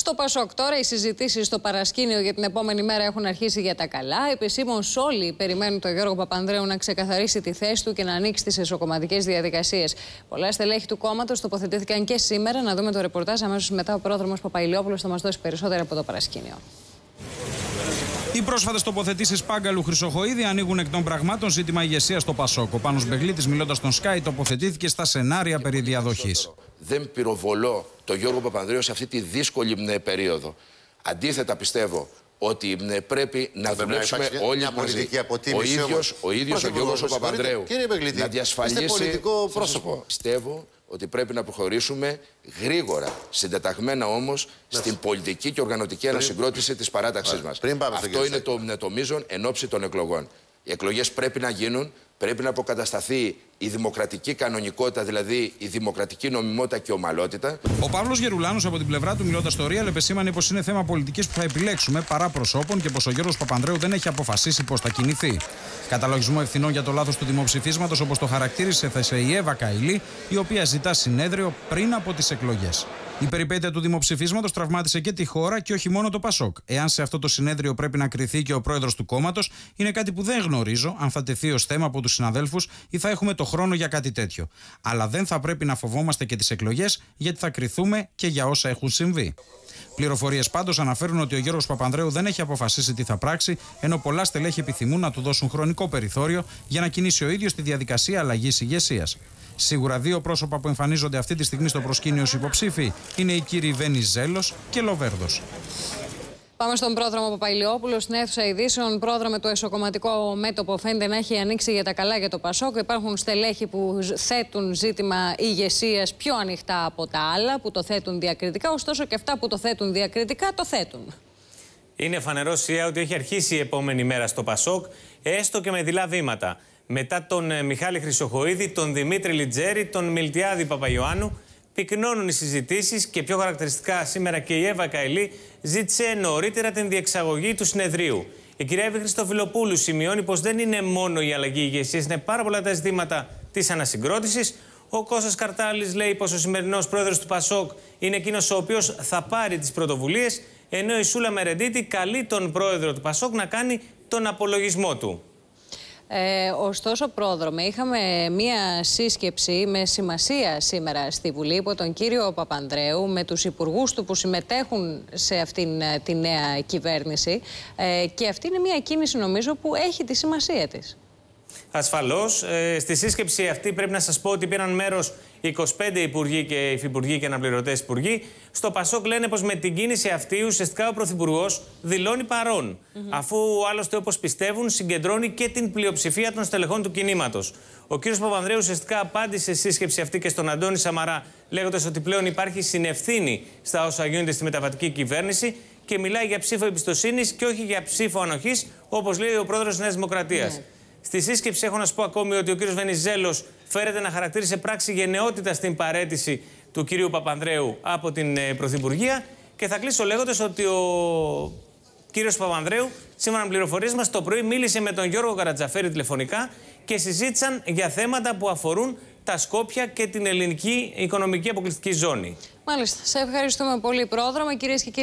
Στο Πασόκ τώρα οι συζητήσεις στο παρασκήνιο για την επόμενη μέρα έχουν αρχίσει για τα καλά. Επισήμως όλοι περιμένουν τον Γιώργο Παπανδρέου να ξεκαθαρίσει τη θέση του και να ανοίξει τις εσωκομματικές διαδικασίες. Πολλά στελέχη του κόμματος τοποθετήθηκαν και σήμερα. Να δούμε το ρεπορτάζ αμέσως μετά. Ο πρόδρομος Παπαϊλιόπουλος θα μας δώσει περισσότερα από το παρασκήνιο. Οι πρόσφατες τοποθετήσεις Πάγκαλου Χρυσοχοίδη ανοίγουν εκ των πραγμάτων ζήτημα ηγεσίας στο Ο Πάνος Μπεγλίτης, μιλώντας στον Σκάι, τοποθετήθηκε στα σενάρια περί διαδοχής. Δεν πυροβολώ τον Γιώργο Παπανδρέου σε αυτή τη δύσκολη περίοδο. Αντίθετα, πιστεύω ότι πρέπει να δουλέψουμε όλοι μαζί. Ο ίδιος ο, ίδιος, ο Γιώργος Παπανδρέου να διασφαλίσει. πολιτικό πρόσωπο. Πιστεύω ότι πρέπει να προχωρήσουμε γρήγορα, συντεταγμένα όμως, στην πολιτική και οργανωτική ανασυγκρότηση της παράταξής μα. Αυτό είναι το, το μείζον εν ώψη των εκλογών. Οι εκλογές πρέπει να γίνουν, πρέπει να αποκατασταθεί η δημοκρατική κανονικότητα, δηλαδή η δημοκρατική νομιμότητα και ομαλότητα. Ο Παύλος Γερουλάνος από την πλευρά του, μιλώντας στο Ρία, επεσήμανε πως είναι θέμα πολιτικής που θα επιλέξουμε παρά προσώπων και πως ο Γιώργος Παπανδρέου δεν έχει αποφασίσει πώ θα κινηθεί. Καταλογισμό ευθυνών για το λάθος του δημοψηφίσματος, όπως το χαρακτήρισε, η Εύα Καηλή, η οποία ζητά συνέδριο πριν από τις εκλογές. Η περιπέτεια του δημοψηφίσματος τραυμάτισε και τη χώρα και όχι μόνο το Πασόκ. Εάν σε αυτό το συνέδριο πρέπει να κριθεί και ο πρόεδρος του κόμματος, είναι κάτι που δεν γνωρίζω αν θα τεθεί ως θέμα από τους συναδέλφους ή θα έχουμε το χρόνο για κάτι τέτοιο. Αλλά δεν θα πρέπει να φοβόμαστε και τις εκλογές, γιατί θα κριθούμε και για όσα έχουν συμβεί. Πληροφορίες πάντως αναφέρουν ότι ο Γιώργος Παπανδρέου δεν έχει αποφασίσει τι θα πράξει, ενώ πολλά στελέχη επιθυμούν να του δώσουν χρονικό περιθώριο για να κινήσει ο ίδιος τη διαδικασία αλλαγής ηγεσίας. Σίγουρα δύο πρόσωπα που εμφανίζονται αυτή τη στιγμή στο προσκήνιο ως υποψήφοι είναι οι κύριοι Βένι Ζέλο και Λοβέρδος. Πάμε στον πρόδρομο Παπαϊλιόπουλο, στην αίθουσα ειδήσεων. Πρόδρομο του εσωκομματικό μέτωπο φαίνεται να έχει ανοίξει για τα καλά για το Πασόκ. Υπάρχουν στελέχοι που θέτουν ζήτημα ηγεσίας πιο ανοιχτά από τα άλλα, που το θέτουν διακριτικά. Ωστόσο και αυτά που το θέτουν διακριτικά το θέτουν. Είναι φανερό σιγά ότι έχει αρχίσει η επόμενη μέρα στο Πασόκ, έστω και με δειλά βήματα. Μετά τον ε, Μιχάλη Χρυσοχοίδη, τον Δημήτρη Λιτζέρη, τον Μιλτιάδη Παπαϊωάννου πυκνώνουν οι συζητήσεις και πιο χαρακτηριστικά σήμερα και η Εύα Καηλή ζήτησε νωρίτερα την διεξαγωγή του συνεδρίου. Η κυρία Εύη Χριστοφιλοπούλου σημειώνει πως δεν είναι μόνο η αλλαγή ηγεσίας, είναι πάρα πολλά τα ζητήματα της ανασυγκρότησης. Ο Κώστας Καρτάλης λέει πως ο σημερινός πρόεδρος του Πασόκ είναι εκείνος ο οποίος θα πάρει τις πρωτοβουλίες, ενώ η Σούλα Μερεντίτη καλεί τον πρόεδρο του Πασόκ να κάνει τον απολογισμό του. Ε, ωστόσο, πρόδρομε, είχαμε μία σύσκεψη με σημασία σήμερα στη Βουλή από τον κύριο Παπανδρέου με τους υπουργούς του που συμμετέχουν σε αυτήν ε, τη νέα κυβέρνηση ε, και αυτή είναι μία κίνηση νομίζω που έχει τη σημασία της. Ασφαλώς. Ε, στη σύσκεψη αυτή πρέπει να σας πω ότι πήραν μέρος 25 υπουργοί και υφυπουργοί και αναπληρωτές υπουργοί. Στο Πασόκ λένε πως με την κίνηση αυτή ουσιαστικά ο Πρωθυπουργός δηλώνει παρόν. Αφού άλλωστε, όπως πιστεύουν, συγκεντρώνει και την πλειοψηφία των στελεχών του κινήματος. Ο κ. Παπανδρέου ουσιαστικά απάντησε στη σύσκεψη αυτή και στον Αντώνη Σαμαρά, λέγοντας ότι πλέον υπάρχει συνευθύνη στα όσα γίνονται στη μεταβατική κυβέρνηση και μιλάει για ψήφο εμπιστοσύνης και όχι για ψήφο ανοχής, όπως λέει ο πρόεδρος της Νέας Δημοκρατίας. Ναι. Στη σύσκεψη έχω να σου πω ακόμη ότι ο κύριος Βενιζέλος φέρεται να χαρακτήρισε πράξη γενναιότητα στην παρέτηση του κυρίου Παπανδρέου από την ε, Πρωθυπουργία. Και θα κλείσω λέγοντας ότι ο κύριος Παπανδρέου, σήμερα με πληροφορίες μας, το πρωί μίλησε με τον Γιώργο Καρατζαφέρη τηλεφωνικά και συζήτησαν για θέματα που αφορούν τα Σκόπια και την ελληνική οικονομική αποκλειστική ζώνη. Μάλιστα. Σε ευχαριστούμε πολύ, πρόδρομα, κυρίες και κύριοι.